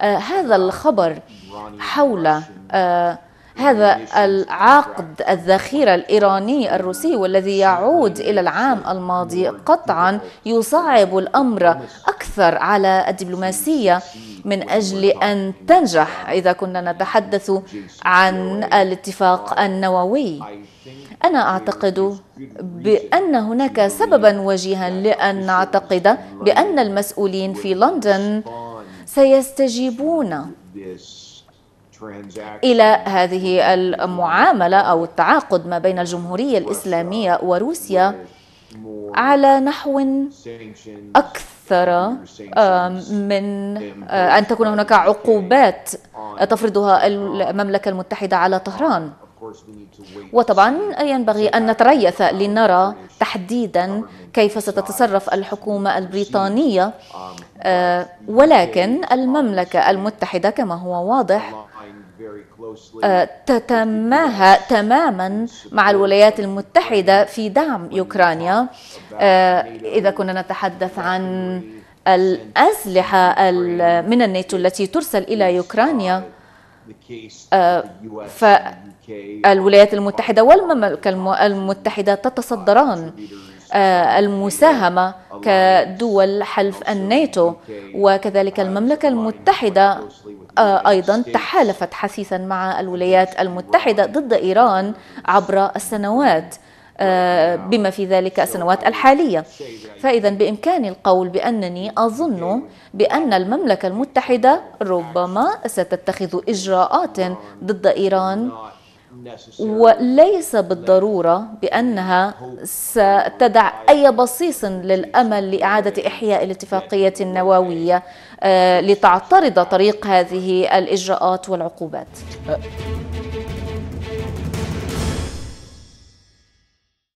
آه، هذا الخبر حول آه، هذا العقد الذخيرة الإيراني الروسي والذي يعود إلى العام الماضي قطعا يصعب الأمر أكثر على الدبلوماسية من أجل أن تنجح إذا كنا نتحدث عن الاتفاق النووي أنا أعتقد بأن هناك سببا وجيها لأن نعتقد بأن المسؤولين في لندن سيستجيبون إلى هذه المعاملة أو التعاقد ما بين الجمهورية الإسلامية وروسيا على نحو أكثر آه، من آه، أن تكون هناك عقوبات تفرضها المملكة المتحدة على طهران وطبعا ينبغي أن نتريث لنرى تحديدا كيف ستتصرف الحكومة البريطانية آه، ولكن المملكة المتحدة كما هو واضح آه، تتماهى تماما مع الولايات المتحدة في دعم أوكرانيا آه، إذا كنا نتحدث عن الأسلحة من الناتو التي ترسل إلى أوكرانيا آه، فالولايات المتحدة والمملكة المتحدة تتصدران آه، المساهمة كدول حلف الناتو وكذلك المملكة المتحدة آه، أيضا تحالفت حثيثا مع الولايات المتحدة ضد إيران عبر السنوات بما في ذلك السنوات الحالية فإذا بإمكاني القول بأنني أظن بأن المملكة المتحدة ربما ستتخذ إجراءات ضد إيران وليس بالضرورة بأنها ستدع أي بصيص للأمل لإعادة إحياء الاتفاقية النووية آه، لتعترض طريق هذه الإجراءات والعقوبات أه.